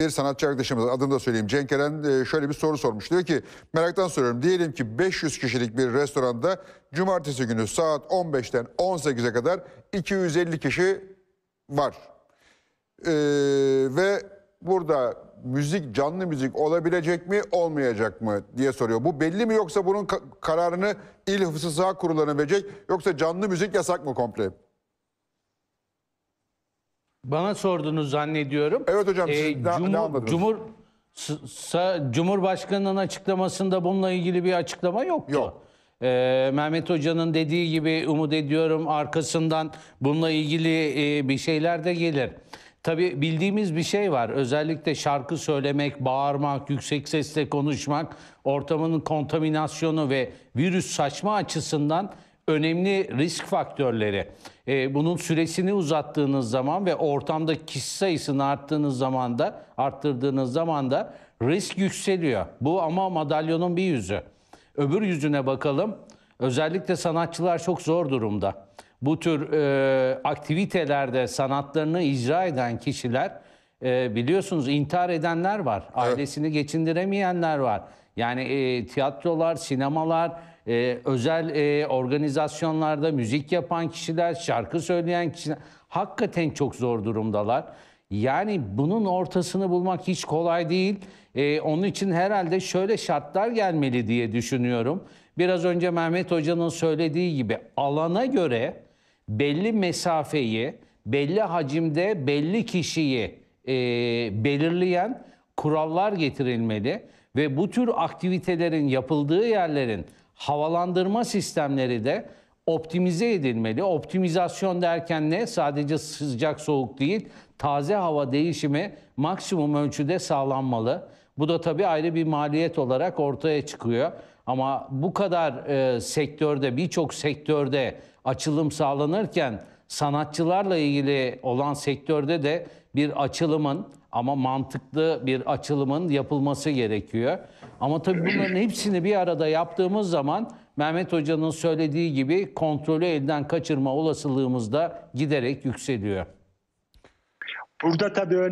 Bir sanatçı arkadaşımız adını da söyleyeyim Cenk Eren e, şöyle bir soru sormuş. Diyor ki meraktan soruyorum diyelim ki 500 kişilik bir restoranda cumartesi günü saat 15'ten 18'e kadar 250 kişi var. Ee, ve burada müzik canlı müzik olabilecek mi olmayacak mı diye soruyor. Bu belli mi yoksa bunun kararını il hıfzı sağ kuruluna verecek yoksa canlı müzik yasak mı komple? Bana sordunuz zannediyorum. Evet hocam siz ee, ne- ne anladınız? Cumhur, Cumhurbaşkanı'nın açıklamasında bununla ilgili bir açıklama yoktu. Yok. Ee, Mehmet Hoca'nın dediği gibi umut ediyorum arkasından bununla ilgili e, bir şeyler de gelir. Tabii bildiğimiz bir şey var. Özellikle şarkı söylemek, bağırmak, yüksek sesle konuşmak, ortamının kontaminasyonu ve virüs saçma açısından önemli risk faktörleri. E, bunun süresini uzattığınız zaman ve ortamda kişi sayısını arttığınız zaman da arttırdığınız zaman da risk yükseliyor. Bu ama madalyonun bir yüzü. Öbür yüzüne bakalım. Özellikle sanatçılar çok zor durumda. Bu tür e, aktivitelerde sanatlarını icra eden kişiler e, biliyorsunuz intihar edenler var. Ailesini geçindiremeyenler var. Yani e, tiyatrolar, sinemalar, e, özel e, organizasyonlarda müzik yapan kişiler, şarkı söyleyen kişiler hakikaten çok zor durumdalar. Yani bunun ortasını bulmak hiç kolay değil. Ee, onun için herhalde şöyle şartlar gelmeli diye düşünüyorum. Biraz önce Mehmet Hoca'nın söylediği gibi alana göre belli mesafeyi, belli hacimde belli kişiyi e, belirleyen kurallar getirilmeli ve bu tür aktivitelerin yapıldığı yerlerin havalandırma sistemleri de optimize edilmeli. Optimizasyon derken ne? Sadece sıcak soğuk değil, taze hava değişimi maksimum ölçüde sağlanmalı. Bu da tabii ayrı bir maliyet olarak ortaya çıkıyor. Ama bu kadar e, sektörde, birçok sektörde açılım sağlanırken sanatçılarla ilgili olan sektörde de bir açılımın ama mantıklı bir açılımın yapılması gerekiyor. Ama tabii bunların hepsini bir arada yaptığımız zaman Mehmet Hoca'nın söylediği gibi kontrolü elden kaçırma olasılığımız da giderek yükseliyor. Burada tabii önemli